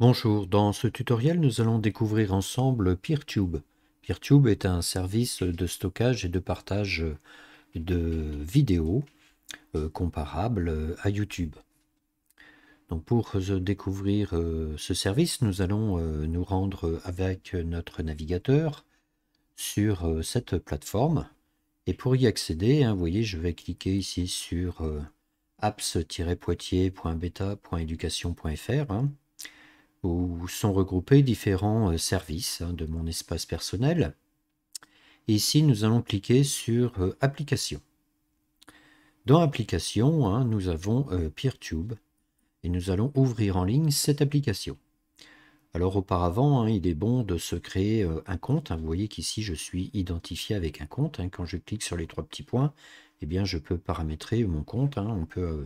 Bonjour, dans ce tutoriel nous allons découvrir ensemble PeerTube. PeerTube est un service de stockage et de partage de vidéos euh, comparables à YouTube. Donc pour découvrir euh, ce service, nous allons euh, nous rendre avec notre navigateur sur cette plateforme. Et pour y accéder, hein, vous voyez, je vais cliquer ici sur apps-poitiers.beta.education.fr où sont regroupés différents euh, services hein, de mon espace personnel. ici, nous allons cliquer sur euh, Applications. Dans Applications, hein, nous avons euh, PeerTube et nous allons ouvrir en ligne cette application. Alors auparavant, hein, il est bon de se créer un compte. Vous voyez qu'ici, je suis identifié avec un compte. Quand je clique sur les trois petits points, eh bien, je peux paramétrer mon compte. On peut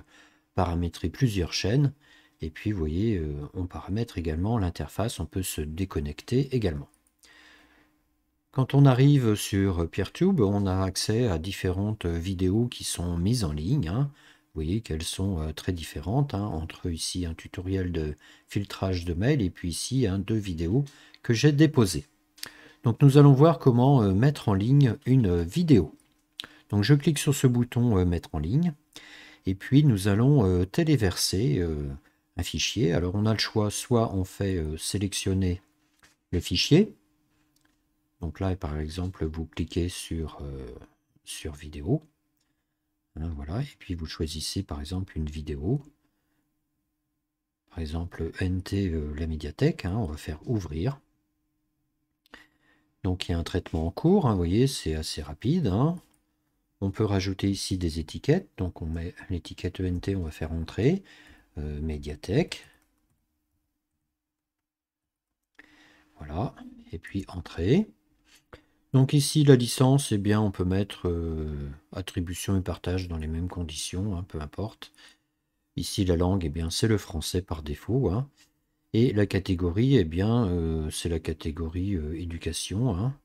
paramétrer plusieurs chaînes. Et puis, vous voyez, euh, on paramètre également l'interface, on peut se déconnecter également. Quand on arrive sur PeerTube, on a accès à différentes vidéos qui sont mises en ligne. Hein. Vous voyez qu'elles sont euh, très différentes, hein, entre ici un tutoriel de filtrage de mail et puis ici deux vidéos que j'ai déposées. Donc nous allons voir comment euh, mettre en ligne une vidéo. Donc je clique sur ce bouton mettre en ligne et puis nous allons téléverser fichier. Alors on a le choix, soit on fait euh, sélectionner le fichier. Donc là, par exemple, vous cliquez sur, euh, sur vidéo. Hein, voilà, et puis vous choisissez par exemple une vidéo. Par exemple, NT euh, la médiathèque, hein, on va faire ouvrir. Donc il y a un traitement en cours, hein, vous voyez, c'est assez rapide. On peut rajouter ici des étiquettes, donc on met l'étiquette e NT on va faire entrer. Euh, médiathèque. Voilà, et puis entrée. Donc ici, la licence, eh bien, on peut mettre euh, attribution et partage dans les mêmes conditions, hein, peu importe. Ici, la langue, eh bien, c'est le français par défaut. Hein. Et la catégorie, eh bien, euh, c'est la catégorie éducation hein,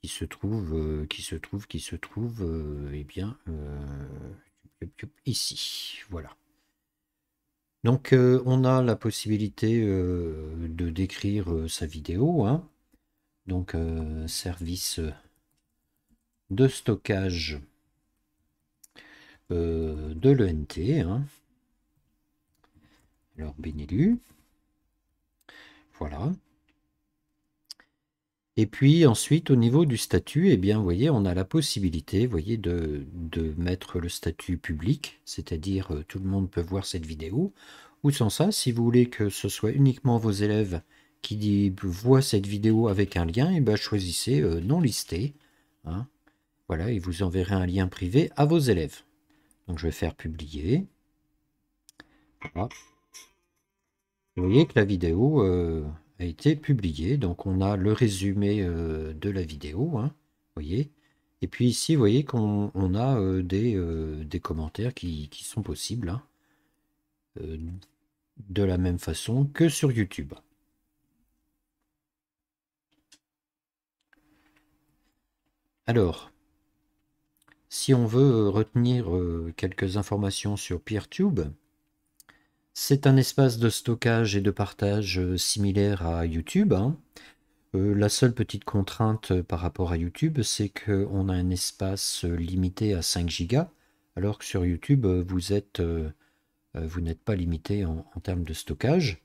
qui se trouve, qui se trouve, qui se trouve, eh bien, ici. Voilà. Donc euh, on a la possibilité euh, de décrire euh, sa vidéo. Hein. Donc service de stockage de l'ENT. Hein. Alors Benelu. Voilà. Et puis ensuite, au niveau du statut, eh bien, vous voyez, on a la possibilité voyez, de, mettre le statut public, c'est-à-dire euh, tout le monde peut voir cette vidéo. Ou sans ça, si vous voulez que ce soit uniquement vos élèves qui voient cette vidéo avec un lien, eh ben, choisissez euh, non listé. Hein. Voilà, et vous enverrez un lien privé à vos élèves. Donc je vais faire publier. Vous voyez que la vidéo... Euh, a été publié. Donc on a le résumé euh, de la vidéo, hein, voyez. Et puis ici, vous voyez qu'on a euh, euh, des, commentaires qui, sont possibles. Hein, de la même façon que sur YouTube. Alors, si on veut retenir quelques informations sur PeerTube, c'est un espace de stockage et de partage euh, similaire à YouTube. Hein. Euh, la seule petite contrainte euh, par rapport à YouTube, c'est qu'on a un espace limité à 5 Go, alors que sur YouTube, vous n'êtes pas limité en, termes de stockage.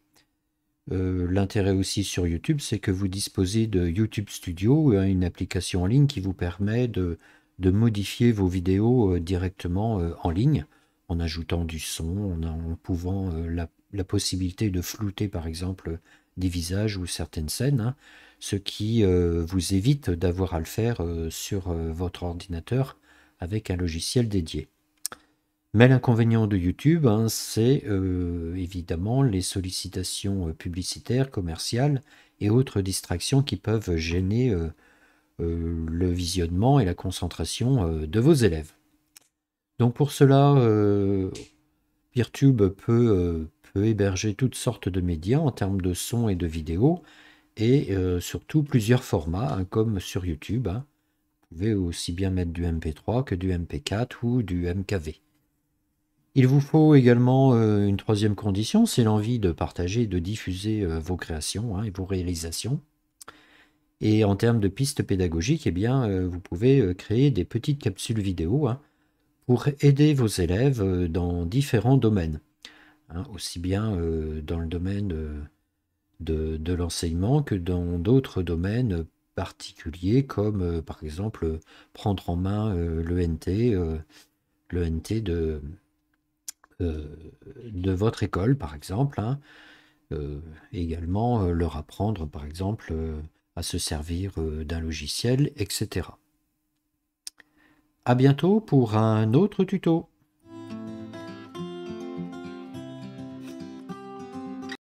L'intérêt aussi sur YouTube, c'est que vous disposez de YouTube Studio, une application en ligne qui vous permet de modifier vos vidéos directement en ligne en ajoutant du son, en, pouvant euh, la, possibilité de flouter par exemple des visages ou certaines scènes, hein, ce qui euh, vous évite d'avoir à le faire euh, sur votre ordinateur avec un logiciel dédié. Mais l'inconvénient de YouTube, hein, c'est évidemment les sollicitations publicitaires, commerciales et autres distractions qui peuvent gêner le visionnement et la concentration de vos élèves. Donc pour cela, euh, Peertube euh, peut, héberger toutes sortes de médias en termes de sons et de vidéos, et euh, surtout plusieurs formats, hein, comme sur YouTube. Hein. Vous pouvez aussi bien mettre du MP3 que du MP4 ou du MKV. Il vous faut également euh, une troisième condition, c'est l'envie de partager et de diffuser vos créations hein, et vos réalisations. Et en termes de pistes pédagogiques, eh bien, vous pouvez créer des petites capsules vidéo pour aider vos élèves euh, dans différents domaines, hein, aussi bien euh, dans le domaine euh, de, l'enseignement que dans d'autres domaines particuliers comme par exemple prendre en main l'ENT, l'ENT de, de votre école par exemple. Hein, également leur apprendre par exemple à se servir d'un logiciel, etc. A bientôt pour un autre tuto.